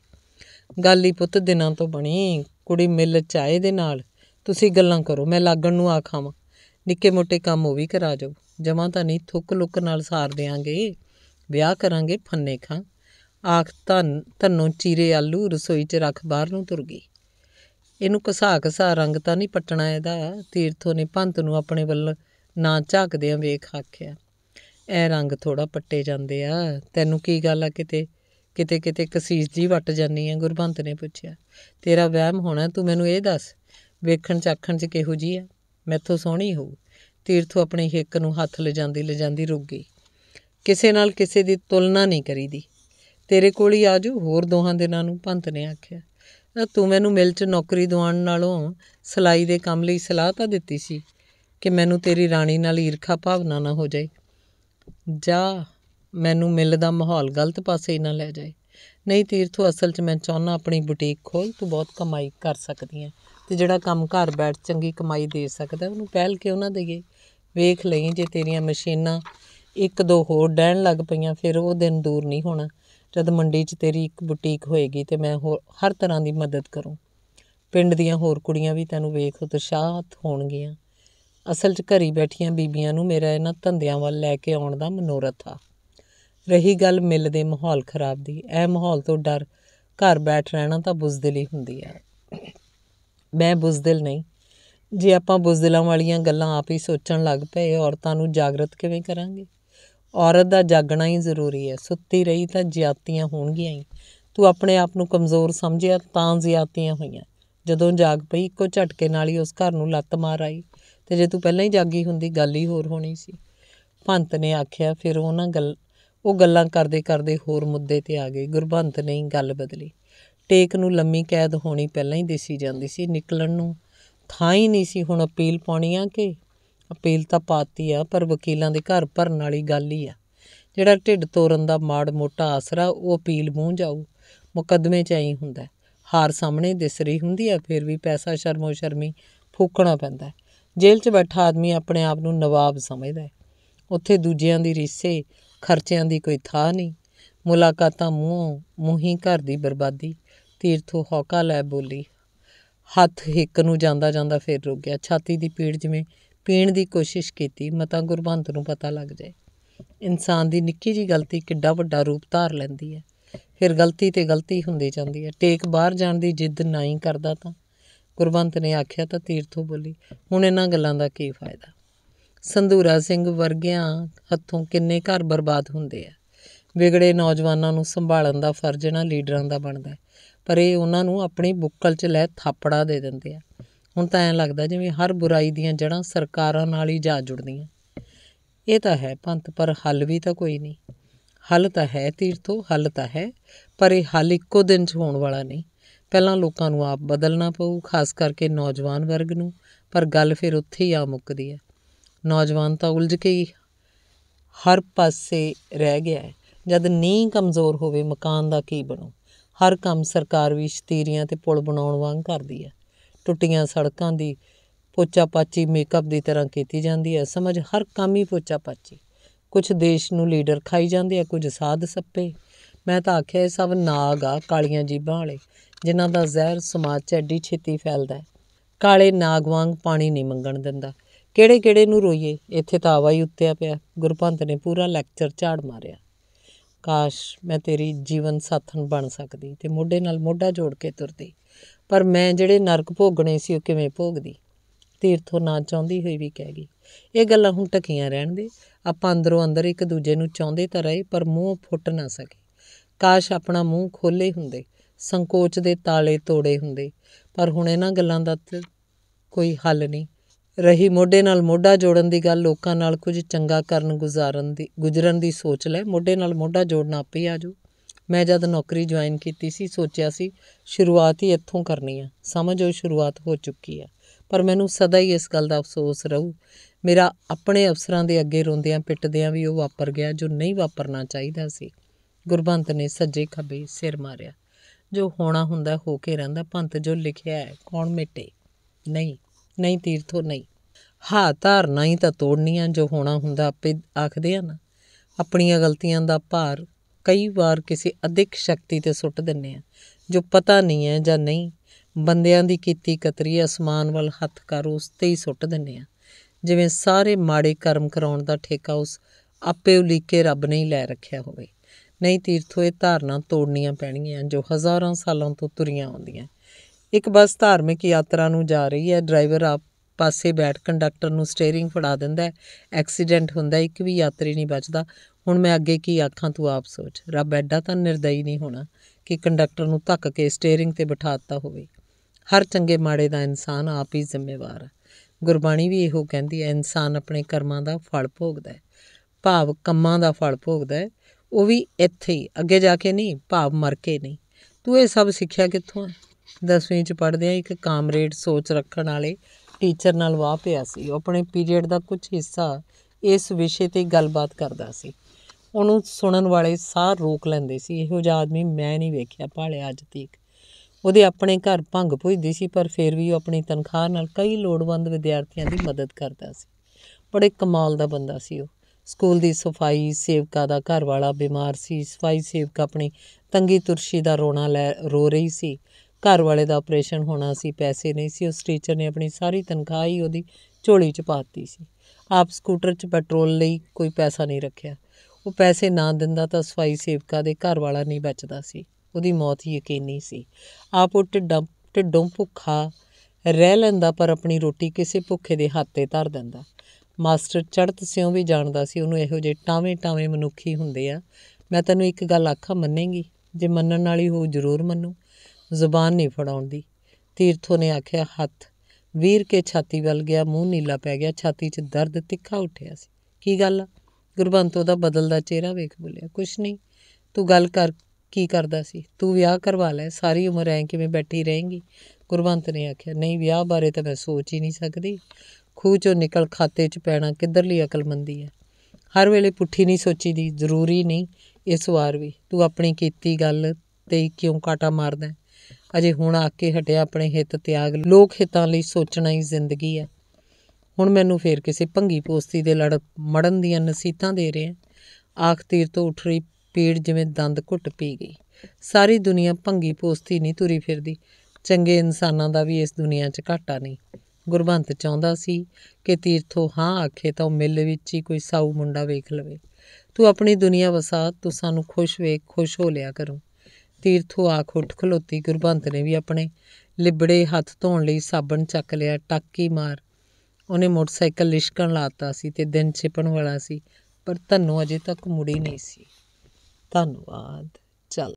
Speaker 1: ਗੱਲ ਹੀ ਪੁੱਤ ਦਿਨਾਂ ਤੋਂ ਬਣੀ ਕੁੜੀ ਮਿਲ ਚਾਏ ਦੇ ਨਾਲ ਤੁਸੀਂ ਗੱਲਾਂ ਕਰੋ ਮੈਂ ਲਾਗਣ ਨੂੰ ਖਾਵਾਂ ਨਿੱਕੇ ਮੋਟੇ ਕੰਮ ਉਹ ਵੀ ਕਰਾ ਜਾਓ ਜਮਾਂ ਤਾਂ ਨਹੀਂ ਥੁੱਕ ਲੁੱਕ ਨਾਲ ਸਾਰ ਦੇਾਂਗੇ ਵਿਆਹ ਕਰਾਂਗੇ ਫੰਨੇ ਖਾਂ ਆਖ ਤਨ ਤਨੋ ਚੀਰੇ ਆਲੂ ਰਸੋਈ 'ਚ ਰੱਖ ਬਾਹਰ ਨੂੰ ਤੁਰ ਗਈ ਇਹਨੂੰ ਘਸਾ ਘਸਾ ਰੰਗ ਤਾਂ ਨਹੀਂ ਪਟਣਾ ਇਹਦਾ ਤੀਰਥੋ ਨੇ ਪੰਤ ਨੂੰ ਆਪਣੇ ਵੱਲ ਨਾ ਝਾਕਦੇ ਆ ਵੇਖ ਆਖਿਆ ਐ ਰੰਗ ਥੋੜਾ ਪੱਟੇ ਜਾਂਦੇ ਆ ਤੈਨੂੰ ਕੀ ਗੱਲ ਆ ਕਿਤੇ ਕਿਤੇ ਕਿਤੇ ਕਸੀਸ ਜੀ ਵੱਟ ਜਾਨੀ ਆ ਗੁਰਬੰਤ ਨੇ ਪੁੱਛਿਆ ਤੇਰਾ ਵਹਿਮ ਹੋਣਾ ਤੂੰ ਮੈਨੂੰ ਇਹ ਦੱਸ ਵੇਖਣ ਚ ਆਖਣ ਚ ਕਿਹੋ ਜੀ ਆ ਮੈਥੋਂ ਸੋਹਣੀ ਹੋ ਤੀਰਥੋ ਆਪਣੇ ਹਿੱਕ ਨੂੰ ਹੱਥ ਲਜਾਂਦੀ ਲਜਾਂਦੀ ਰੁਕ ਗਈ ਕਿਸੇ ਨਾਲ ਕਿਸੇ ਦੀ ਤੁਲਨਾ ਨਹੀਂ ਕਰੀਦੀ ਤੇਰੇ ਕੋਲ ਹੀ ਆਜੂ ਹੋਰ ਦੋਹਾਂ ਦਿਨਾਂ ਨੂੰ ਭੰਤ ਨੇ ਆਖਿਆ ਤੂੰ ਮੈਨੂੰ ਮਿਲ 'ਚ ਨੌਕਰੀ ਦਵਾਉਣ ਨਾਲੋਂ ਸਲਾਈ ਦੇ ਕੰਮ ਲਈ ਸਲਾਹ ਤਾਂ ਦਿੱਤੀ ਸੀ ਕਿ ਮੈਨੂੰ ਤੇਰੀ ਰਾਣੀ ਨਾਲ ਈਰਖਾ ਭਾਵਨਾ ਨਾ ਹੋ ਜਾਏ ਜਾ ਮੈਨੂੰ ਮਿਲ ਦਾ ਮਾਹੌਲ ਗਲਤ ਪਾਸੇ ਨਾ ਲੈ ਜਾਏ ਨਹੀਂ ਤੀਰਥੂ ਅਸਲ 'ਚ ਮੈਂ ਚਾਹੁੰਨਾ ਆਪਣੀ ਬੁਟੀਕ ਖੋਲ ਤੂੰ ਬਹੁਤ ਕਮਾਈ ਕਰ ਸਕਦੀ ਹੈ ਤੇ ਜਿਹੜਾ ਕੰਮ ਘਰ ਬੈਠ ਚੰਗੀ ਕਮਾਈ ਦੇ ਸਕਦਾ ਉਹਨੂੰ ਪਹਿਲ ਉਹਨਾਂ ਦੇ ਦਈਏ ਵੇਖ ਲਈ ਜੇ ਤੇਰੀਆਂ ਮਸ਼ੀਨਾਂ ਇੱਕ ਦੋ ਹੋਰ ਡੈਣ ਲੱਗ ਪਈਆਂ ਫਿਰ ਉਹ ਦਿਨ ਦੂਰ ਨਹੀਂ ਹੋਣਾ ਜਦ ਮੰਡੀ 'ਚ ਤੇਰੀ ਇੱਕ ਬੁਟੀਕ ਹੋਏਗੀ ਤੇ ਮੈਂ ਹਰ ਤਰ੍ਹਾਂ ਦੀ ਮਦਦ ਕਰੂੰ ਪਿੰਡ ਦੀਆਂ ਹੋਰ ਕੁੜੀਆਂ ਵੀ ਤੈਨੂੰ ਵੇਖ ਉਤਸ਼ਾਹਤ ਹੋਣਗੀਆਂ ਅਸਲ 'ਚ ਘਰੀ ਬੈਠੀਆਂ ਬੀਬੀਆਂ ਨੂੰ ਮੇਰਾ ਇਹਨਾਂ ਧੰਦਿਆਂ ਵੱਲ ਲੈ ਕੇ ਆਉਣ ਦਾ ਮਨੋਰਥ ਆ ਰਹੀ ਗੱਲ ਮਿਲ ਦੇ ਮਾਹੌਲ ਖਰਾਬ ਦੀ ਇਹ ਮਾਹੌਲ ਤੋਂ ਡਰ ਘਰ ਬੈਠ ਰਹਿਣਾ ਤਾਂ ਹੀ ਹੁੰਦੀ ਹੈ ਮੈਂ ਬੁਜ਼ਦਿਲ ਨਹੀਂ ਜੇ ਆਪਾਂ ਬੁਜ਼ਦਿਲਾਂ ਵਾਲੀਆਂ ਗੱਲਾਂ ਆਪ ਹੀ ਸੋਚਣ ਲੱਗ ਪਏ ਔਰਤਾਂ ਨੂੰ ਜਾਗਰਤ ਕਿਵੇਂ ਕਰਾਂਗੇ ਔਰਤ ਦਾ ਜਾਗਣਾ ਹੀ ਜ਼ਰੂਰੀ ਹੈ ਸੁੱਤੀ ਰਹੀ ਤਾਂ ਜ਼ਿਆਤੀਆਂ ਹੋਣਗੀਆਂ ਹੀ ਤੂੰ ਆਪਣੇ ਆਪ ਨੂੰ ਕਮਜ਼ੋਰ ਸਮਝਿਆ ਤਾਂ ਜ਼ਿਆਤੀਆਂ ਹੋਈਆਂ ਜਦੋਂ ਜਾਗ ਪਈ ਇੱਕੋ ਝਟਕੇ ਨਾਲ ਹੀ ਉਸ ਘਰ ਨੂੰ ਲੱਤ ਮਾਰ ਆਈ ਤੇ ਜੇ ਤੂੰ ਪਹਿਲਾਂ ਹੀ ਜਾਗੀ ਹੁੰਦੀ ਗੱਲ ਹੀ ਹੋਰ ਹੋਣੀ ਸੀ ਭੰਤ ਨੇ ਆਖਿਆ ਫਿਰ ਉਹਨਾਂ ਗੱਲ ਉਹ ਗੱਲਾਂ ਕਰਦੇ ਕਰਦੇ ਹੋਰ ਮੁੱਦੇ ਤੇ ਆ ਗਏ ਗੁਰਬੰਤ ਨਹੀਂ ਗੱਲ ਬਦਲੀ ਟੇਕ ਨੂੰ ਲੰਮੀ ਕੈਦ ਹੋਣੀ ਪਹਿਲਾਂ ਹੀ ਦੇਸੀ ਜਾਂਦੀ ਸੀ ਨਿਕਲਣ ਨੂੰ ਥਾਂ ਹੀ ਨਹੀਂ ਸੀ ਹੁਣ ਅਪੀਲ ਪਾਉਣੀ ਆ ਕਿ ਅਪੀਲ ਤਾਂ ਪਾਤੀ ਆ ਪਰ ਵਕੀਲਾਂ ਦੇ ਘਰ ਭਰਨ ਵਾਲੀ ਗੱਲ ਹੀ ਆ ਜਿਹੜਾ ਢਿੱਡ ਤੋੜਨ ਦਾ ਮਾੜ ਮੋਟਾ ਆਸਰਾ ਉਹ ਅਪੀਲ ਮੂੰਹ ਜਾਊ ਮੁਕੱਦਮੇ 'ਚ ਐਂ ਹੁੰਦਾ ਹਾਰ ਸਾਹਮਣੇ ਦਿਸ ਰਹੀ ਹੁੰਦੀ ਆ ਫਿਰ ਵੀ ਪੈਸਾ ਸ਼ਰਮੋ ਸ਼ਰਮੀ ਫੂਕਣਾ ਪੈਂਦਾ ਜੇਲ੍ਹ 'ਚ ਬੈਠਾ ਆਦਮੀ ਆਪਣੇ ਆਪ ਨੂੰ ਨਵਾਬ ਸਮਝਦਾ ਉੱਥੇ ਦੂਜਿਆਂ ਦੀ ਰੀਸੇ ਖਰਚਿਆਂ ਦੀ ਕੋਈ ਥਾਂ ਨਹੀਂ ਮੁਲਾਕਾਤਾਂ ਮੂੰਹੋਂ ਮੂੰਹੀ ਘਰ ਦੀ ਬਰਬਾਦੀ ਤੀਰਥੋ ਹੌਕਾ ਲੈ ਬੋਲੀ ਹੱਥ ਹਿੱਕ ਨੂੰ ਜਾਂਦਾ ਜਾਂਦਾ ਫੇਰ ਰੁਕ ਗਿਆ ਛਾਤੀ ਦੀ ਪੀੜ ਜਿਵੇਂ ਪੀਣ ਦੀ ਕੋਸ਼ਿਸ਼ ਕੀਤੀ ਮਤਾ ਗੁਰਬੰਤ ਨੂੰ ਪਤਾ ਲੱਗ ਜਾਏ ਇਨਸਾਨ ਦੀ ਨਿੱਕੀ ਜੀ ਗਲਤੀ ਕਿੱਡਾ ਵੱਡਾ ਰੂਪ ਧਾਰ ਲੈਂਦੀ ਹੈ ਫਿਰ ਗਲਤੀ ਤੇ ਗਲਤੀ ਹੁੰਦੀ ਜਾਂਦੀ ਹੈ ਟੇਕ ਬਾਹਰ ਜਾਣ ਦੀ ਜਿੱਦ ਨਹੀਂ ਕਰਦਾ ਤਾਂ ਗੁਰਬੰਤ ਨੇ ਆਖਿਆ ਤਾਂ ਤੀਰਥੋ ਬੋਲੀ ਹੁਣ ਇਹਨਾਂ ਗੱਲਾਂ ਦਾ ਕੀ ਫਾਇਦਾ ਸੰਧੂਰਾ ਸਿੰਘ ਵਰਗਿਆਂ ਹੱਥੋਂ ਕਿੰਨੇ ਘਰ ਬਰਬਾਦ ਹੁੰਦੇ ਆ ਵਿਗੜੇ ਨੌਜਵਾਨਾਂ ਨੂੰ ਸੰਭਾਲਣ ਦਾ ਫਰਜ਼ ਇਹਨਾਂ ਲੀਡਰਾਂ ਦਾ ਬਣਦਾ ਪਰ ਇਹ ਉਹਨਾਂ ਨੂੰ ਆਪਣੀ ਬੁੱਕਲ 'ਚ ਲੈ ਥਾਪੜਾ ਦੇ ਦਿੰਦੇ ਆ ਹੁਣ ਤਾਂ ਐਂ ਲੱਗਦਾ ਜਿਵੇਂ ਹਰ ਬੁਰਾਈ ਦੀਆਂ ਜੜਾਂ ਸਰਕਾਰਾਂ ਨਾਲ ਹੀ ਜਾ ਜੁੜਦੀਆਂ ਇਹ ਤਾਂ ਹੈ ਪੰਥ ਪਰ ਹੱਲ ਵੀ ਤਾਂ ਕੋਈ ਨਹੀਂ ਹੱਲ ਤਾਂ ਹੈ ਤੀਰਥੋ ਹੱਲ ਤਾਂ ਹੈ ਪਰ ਇਹ ਹੱਲ ਇੱਕੋ ਦਿਨ 'ਚ ਹੋਣ ਵਾਲਾ ਨਹੀਂ ਪਹਿਲਾਂ ਲੋਕਾਂ ਨੂੰ ਆਪ ਬਦਲਣਾ ਪਊ ਖਾਸ ਕਰਕੇ ਨੌਜਵਾਨ ਵਰਗ ਨੂੰ ਪਰ ਗੱਲ ਫਿਰ ਉੱਥੇ ਹੀ ਆ ਮੁੱਕਦੀ ਹੈ ਨੌਜਵਾਨ ਤਾਂ ਉਲਝ ਕੇ ਹੀ ਹਰ ਪਾਸੇ ਰਹਿ ਗਿਆ ਹੈ ਜਦ ਨੀਂਹ ਕਮਜ਼ੋਰ ਹੋਵੇ ਮਕਾਨ ਦਾ ਕੀ ਬਣੂ ਹਰ ਕੰਮ ਸਰਕਾਰ ਵੀ ਸ਼ਤੀਰੀਆਂ ਤੇ ਪੁਲ ਬਣਾਉਣ ਵਾਂਗ ਕਰਦੀ ਹੈ ਟੁੱਟੀਆਂ ਸੜਕਾਂ ਦੀ ਪੋਚਾ ਪਾਚੀ ਮੇਕਅਪ ਦੀ ਤਰ੍ਹਾਂ ਕੀਤੀ ਜਾਂਦੀ ਹੈ ਸਮਝ ਹਰ ਕੰਮ ਹੀ ਪੋਚਾ ਪਾਚੀ ਕੁਝ ਦੇਸ਼ ਨੂੰ ਲੀਡਰ ਖਾਈ ਜਾਂਦੇ ਆ ਕੁਝ ਸਾਧ ਸੱਪੇ ਮੈਂ ਤਾਂ ਆਖਿਆ ਇਹ ਸਭ ਨਾਗ ਆ ਕਾਲੀਆਂ ਜੀਬਾਂ ਵਾਲੇ ਜਿਨ੍ਹਾਂ ਦਾ ਜ਼ਹਿਰ ਸਮਾਜ 'ਚ ਐਡੀ ਛੇਤੀ ਫੈਲਦਾ ਹੈ ਕਾਲੇ ਨਾਗ ਵਾਂਗ ਪਾਣੀ ਨਹੀਂ ਮੰਗਣ ਦਿੰਦਾ ਕਿਹੜੇ ਕਿਹੜੇ ਨੂੰ ਰੋਈਏ ਇੱਥੇ ਤਾਂ ਆਵਾ ਹੀ ਉੱਤਿਆ ਪਿਆ ਗੁਰਪੰਤ ਨੇ ਪੂਰਾ ਲੈਕਚਰ ਝਾੜ ਮਾਰਿਆ ਕਾਸ਼ ਮੈਂ ਤੇਰੀ ਜੀਵਨ ਸਾਥਣ ਬਣ ਸਕਦੀ ਤੇ ਮੋਢੇ ਨਾਲ ਮੋਢਾ ਜੋੜ ਕੇ ਤੁਰਦੀ ਪਰ ਮੈਂ ਜਿਹੜੇ ਨਰਕ ਭੋਗਣੇ ਸੀ ਉਹ ਕਿਵੇਂ ਭੋਗਦੀ ਤੀਰਥੋਂ ਨਾ ਚਾਹੁੰਦੀ ਹੋਈ ਵੀ ਕਹਿ ਗਈ ਇਹ ਗੱਲਾਂ ਹੁਣ ਟਕੀਆਂ ਰਹਿਣ ਦੇ ਆਪਾਂ ਅੰਦਰੋਂ ਅੰਦਰ ਇੱਕ ਦੂਜੇ ਨੂੰ ਚਾਹੁੰਦੇ ਤਾਂ ਰਹੇ ਪਰ ਮੂੰਹ ਫੁੱਟ ਨਾ ਸਕੇ ਕਾਸ਼ ਆਪਣਾ ਮੂੰਹ ਖੋਲੇ ਹੁੰਦੇ ਸੰਕੋਚ ਦੇ ਤਾਲੇ ਤੋੜੇ ਹੁੰਦੇ ਪਰ ਹੁਣ ਇਹਨਾਂ ਗੱਲਾਂ ਦਾ ਕੋਈ ਹੱਲ ਨਹੀਂ ਰਹੀ ਮੋਢੇ ਨਾਲ ਮੋਢਾ ਜੋੜਨ ਦੀ ਗੱਲ ਲੋਕਾਂ ਨਾਲ ਕੁਝ ਚੰਗਾ ਕਰਨ ਗੁਜ਼ਾਰਨ ਦੀ ਗੁਜ਼ਰਨ ਦੀ ਸੋਚ ਲੈ ਮੋਢੇ ਨਾਲ ਮੋਢਾ ਜੋੜਨਾ ਆਪੇ ਆ ਜਾਊ ਮੈਂ ਜਦ ਨੌਕਰੀ ਜੁਆਇਨ ਕੀਤੀ ਸੀ ਸੋਚਿਆ ਸੀ ਸ਼ੁਰੂਆਤ ਹੀ ਇੱਥੋਂ ਕਰਨੀ ਆ ਸਮਝੋ ਸ਼ੁਰੂਆਤ ਹੋ ਚੁੱਕੀ ਆ ਪਰ ਮੈਨੂੰ ਸਦਾ ਹੀ ਇਸ ਗੱਲ ਦਾ ਅਫਸੋਸ ਰਹੂ ਮੇਰਾ ਆਪਣੇ ਅਫਸਰਾਂ ਦੇ ਅੱਗੇ ਰੋਂਦਿਆਂ ਪਿੱਟਦਿਆਂ ਵੀ ਉਹ ਵਾਪਰ ਗਿਆ ਜੋ ਨਹੀਂ ਵਾਪਰਨਾ ਚਾਹੀਦਾ ਸੀ ਗੁਰਬੰਤ ਨੇ ਸੱਜੇ ਖੱਬੇ ਸਿਰ ਮਾਰਿਆ ਜੋ ਹੋਣਾ ਹੁੰਦਾ ਹੋ ਕੇ ਰਹਿੰਦਾ ਭੰਤ ਜੋ ਲਿਖਿਆ ਹੈ ਕੌਣ ਮਿਟੇ ਨਹੀਂ ਨਹੀਂ ਤੀਰਥੋ ਨਹੀਂ ਹਾ ਧਾਰਨਾ ਹੀ ਤਾਂ ਤੋੜਨੀਆਂ ਜੋ ਹੋਣਾ ਹੁੰਦਾ ਆਪੇ ਆਖਦੇ ਆ ਨਾ ਆਪਣੀਆਂ ਗਲਤੀਆਂ ਦਾ ਭਾਰ ਕਈ ਵਾਰ ਕਿਸੇ ਅਧਿਕ ਸ਼ਕਤੀ ਤੇ ਸੁੱਟ ਦਿੰਨੇ ਆ ਜੋ ਪਤਾ ਨਹੀਂ ਹੈ ਜਾਂ ਨਹੀਂ ਬੰਦਿਆਂ ਦੀ ਕੀਤੀ ਕਤਰੀ ਅਸਮਾਨ ਵੱਲ ਹੱਥ ਕਰ ਉਸ ਤੇ ਹੀ ਸੁੱਟ ਦਿੰਨੇ ਆ ਜਿਵੇਂ ਸਾਰੇ ਮਾੜੇ ਕਰਮ ਕਰਾਉਣ ਦਾ ਠੇਕਾ ਉਸ ਆਪੇ ਉਲੀਕੇ ਰੱਬ ਨੇ ਹੀ ਲੈ ਰੱਖਿਆ ਹੋਵੇ ਨਹੀਂ ਤੀਰਥੋ ਇਹ ਧਾਰਨਾ ਤੋੜਨੀਆਂ ਪੈਣੀਆਂ ਜੋ ਹਜ਼ਾਰਾਂ ਸਾਲਾਂ ਤੋਂ ਤੁਰੀਆਂ ਆਉਂਦੀਆਂ ਇੱਕ ਬੱਸ ਧਾਰਮਿਕ ਯਾਤਰਾ ਨੂੰ ਜਾ ਰਹੀ ਹੈ ਡਰਾਈਵਰ ਆਪ ਪਾਸੇ ਬੈਠ ਕੰਡਕਟਰ ਨੂੰ ਸਟੀering ਫੜਾ ਦਿੰਦਾ ਹੈ ਐਕਸੀਡੈਂਟ ਹੁੰਦਾ ਇੱਕ ਵੀ ਯਾਤਰੀ ਨਹੀਂ ਬਚਦਾ ਹੁਣ ਮੈਂ ਅੱਗੇ ਕੀ ਆਖਾਂ ਤੂੰ ਆਪ ਸੋਚ ਰੱਬ ਐਡਾ ਤਾਂ ਨਿਰਦਈ ਨਹੀਂ ਹੋਣਾ ਕਿ ਕੰਡਕਟਰ ਨੂੰ ਧੱਕ ਕੇ ਸਟੀering ਤੇ ਬਿਠਾਤਾ ਹੋਵੇ ਹਰ ਚੰਗੇ ਮਾੜੇ ਦਾ ਇਨਸਾਨ ਆਪ ਹੀ ਜ਼ਿੰਮੇਵਾਰ ਹੈ ਗੁਰਬਾਣੀ ਵੀ ਇਹੋ ਕਹਿੰਦੀ ਹੈ ਇਨਸਾਨ ਆਪਣੇ ਕਰਮਾਂ ਦਾ ਫਲ ਭੋਗਦਾ ਹੈ ਭਾਵ ਕੰਮਾਂ ਦਾ ਫਲ ਭੋਗਦਾ ਹੈ ਉਹ ਵੀ ਇੱਥੇ ਹੀ ਅੱਗੇ ਜਾ ਕੇ ਨਹੀਂ ਭਾਵ ਮਰ ਕੇ ਨਹੀਂ ਤੂੰ ਇਹ ਸਭ ਸਿੱਖਿਆ ਕਿੱਥੋਂ ਹੈ ਦਸਵੀਂ 'ਚ ਆ ਇੱਕ ਕਾਮਰੇਡ ਸੋਚ ਰੱਖਣ ਵਾਲੇ ਟੀਚਰ ਨਾਲ ਵਾਹ ਪਿਆ ਸੀ ਉਹ ਆਪਣੇ ਪੀਰੀਅਡ ਦਾ ਕੁਝ ਹਿੱਸਾ ਇਸ ਵਿਸ਼ੇ ਤੇ ਗੱਲਬਾਤ ਕਰਦਾ ਸੀ ਉਹਨੂੰ ਸੁਣਨ ਵਾਲੇ ਸਾਹ ਰੋਕ ਲੈਂਦੇ ਸੀ ਇਹੋ ਜਿਹਾ ਆਦਮੀ ਮੈਂ ਨਹੀਂ ਵੇਖਿਆ ਭਾਲਿਆ ਅੱਜ ਤੱਕ ਉਹਦੇ ਆਪਣੇ ਘਰ ਭੰਗ ਪੁੱਜਦੀ ਸੀ ਪਰ ਫਿਰ ਵੀ ਉਹ ਆਪਣੀ ਤਨਖਾਹ ਨਾਲ ਕਈ ਲੋੜਵੰਦ ਵਿਦਿਆਰਥੀਆਂ ਦੀ ਮਦਦ ਕਰਦਾ ਸੀ ਬੜੇ ਕਮਾਲ ਦਾ ਬੰਦਾ ਸੀ ਉਹ ਸਕੂਲ ਦੀ ਸਫਾਈ ਸੇਵਕਾ ਦਾ ਘਰ ਵਾਲਾ ਬਿਮਾਰ ਸੀ ਸਫਾਈ ਸੇਵਕਾ ਆਪਣੀ ਤੰਗੀ ਤੁਰਸ਼ੀ ਦਾ ਰੋਣਾ ਲੈ ਰੋ ਰਹੀ ਸੀ ਘਰ ਵਾਲੇ ਦਾ ਆਪਰੇਸ਼ਨ ਹੋਣਾ ਸੀ ਪੈਸੇ ਨਹੀਂ ਸੀ ਉਸ ਟੀਚਰ ਨੇ ਆਪਣੀ ਸਾਰੀ ਤਨਖਾਹ ਹੀ ਉਹਦੀ ਝੋਲੀ 'ਚ ਪਾਤੀ ਸੀ ਆਪ ਸਕੂਟਰ 'ਚ ਪੈਟਰੋਲ ਲਈ ਕੋਈ ਪੈਸਾ ਨਹੀਂ ਰੱਖਿਆ ਉਹ ਪੈਸੇ ਨਾ ਦਿੰਦਾ ਤਾਂ ਸਫਾਈ ਸੇਵਕਾ ਦੇ ਘਰ ਵਾਲਾ ਨਹੀਂ ਬਚਦਾ ਸੀ ਉਹਦੀ ਮੌਤ ਹੀ ਯਕੀਨੀ ਸੀ ਆਪ ਉਹ ਢਿੱਡਾਂ ਢਿੱਡੋਂ ਭੁੱਖਾ ਰਹਿ ਲੈਂਦਾ ਪਰ ਆਪਣੀ ਰੋਟੀ ਕਿਸੇ ਭੁੱਖੇ ਦੇ ਹੱਥ ਤੇ ਧਰ ਦਿੰਦਾ ਮਾਸਟਰ ਚੜਤ ਸਿਉਂ ਵੀ ਜਾਣਦਾ ਸੀ ਉਹਨੂੰ ਇਹੋ ਜਿਹੇ ਟਾਵੇਂ-ਟਾਵੇਂ ਮਨੁੱਖੀ ਹੁੰਦੇ ਆ ਮੈਂ ਤੈਨੂੰ ਇੱਕ ਗੱਲ ਆਖਾਂ ਮੰਨੇਗੀ ਜੇ ਮੰਨਣ ਵਾਲੀ ਹੋ ਜ਼ਰੂਰ ਮੰਨੋ ਜ਼ੁਬਾਨ ਨਹੀਂ ਫੜਾਉਂਦੀ ਤੀਰਥੋ ਨੇ ਆਖਿਆ ਹੱਥ ਵੀਰ ਕੇ ਛਾਤੀ ਵੱਲ ਗਿਆ ਮੂੰਹ ਨੀਲਾ ਪੈ ਗਿਆ ਛਾਤੀ 'ਚ ਦਰਦ ਤਿੱਖਾ ਉੱਠਿਆ ਸੀ ਕੀ ਗੱਲ ਗੁਰਬੰਤੋ ਦਾ ਬਦਲਦਾ ਚਿਹਰਾ ਵੇਖ ਬੋਲਿਆ ਕੁਛ ਨਹੀਂ ਤੂੰ ਗੱਲ ਕਰ ਕੀ ਕਰਦਾ ਸੀ ਤੂੰ ਵਿਆਹ ਕਰਵਾ ਲੈ ਸਾਰੀ ਉਮਰ ਐਂ ਕਿਵੇਂ ਬੈਠੀ ਰਹੇਂਗੀ ਗੁਰਬੰਤ ਨੇ ਆਖਿਆ ਨਹੀਂ ਵਿਆਹ ਬਾਰੇ ਤਾਂ ਮੈਂ ਸੋਚ ਹੀ ਨਹੀਂ ਸਕਦੀ ਖੂਹ ਚੋਂ ਨਿਕਲ ਖਾਤੇ 'ਚ ਪੈਣਾ ਕਿੱਧਰਲੀ ਅਕਲਮੰਦੀ ਹੈ ਹਰ ਵੇਲੇ ਪੁੱਠੀ ਨਹੀਂ ਸੋਚੀਦੀ ਜ਼ਰੂਰੀ ਨਹੀਂ ਇਸ ਵਾਰ ਵੀ ਤੂੰ ਆਪਣੀ ਕੀਤੀ ਗੱਲ ਤੇ ਕਿਉਂ ਕਾਟਾ ਮਾਰਦਾ ਅਜੇ ਹੁਣ ਆ ਕੇ ਹਟਿਆ ਆਪਣੇ ਹਿੱਤ ਤਿਆਗ ਲੋਕ ਹਿੱਤਾਂ ਲਈ ਸੋਚਣਾ ਹੀ ਜ਼ਿੰਦਗੀ ਹੈ ਹੁਣ ਮੈਨੂੰ ਫੇਰ ਕਿਸੇ ਭੰਗੀ ਪੋਸਤੀ ਦੇ ਲੜ ਮੜਨ ਦੀਆਂ ਨਸੀਤਾਂ ਦੇ ਰਿਹਾ ਆਖ ਤੀਰ ਤੋਂ ਉੱਠ ਰਹੀ ਪੀੜ ਜਿਵੇਂ ਦੰਦ ਘੁੱਟ ਪੀ ਗਈ ਸਾਰੀ ਦੁਨੀਆ ਭੰਗੀ ਪੋਸਤੀ ਨਹੀਂ ਤੁਰੀ ਫਿਰਦੀ ਚੰਗੇ ਇਨਸਾਨਾਂ ਦਾ ਵੀ ਇਸ ਦੁਨੀਆ 'ਚ ਘਾਟਾ ਨਹੀਂ ਗੁਰਬੰਤ ਚਾਹੁੰਦਾ ਸੀ ਕਿ ਤੀਰਥੋ ਹਾਂ ਆਖੇ ਤਾਂ ਮਿਲ ਵਿੱਚ ਹੀ ਕੋਈ ਸਾਊ ਮੁੰਡਾ ਵੇਖ ਲਵੇ ਤੂੰ ਆਪਣੀ ਦੁਨੀਆ ਵਸਾ ਤੂੰ ਸਾਨੂੰ ਖੁਸ਼ ਵੇਖ ਖੁਸ਼ ਹੋ ਲਿਆ ਕਰੂੰ ਤੀਰਥੂ ਆਖ ਉੱਠ ਖਲੋਤੀ ਗੁਰਬੰਤ ਨੇ ਵੀ ਆਪਣੇ ਲਿਬੜੇ ਹੱਥ ਧੋਣ ਲਈ ਸਾਬਣ ਚੱਕ ਲਿਆ ਟਾਕੀ ਮਾਰ ਉਹਨੇ ਮੋਟਰਸਾਈਕਲ ਲਿਸ਼ਕਣ ਲਾਤਾ ਸੀ ਤੇ ਦਿਨ ਛਿਪਣ ਵਾਲਾ ਸੀ ਪਰ ਧੰਨੋ ਅਜੇ ਤੱਕ ਮੁੜੀ ਨਹੀਂ ਸੀ ਧੰਨਵਾਦ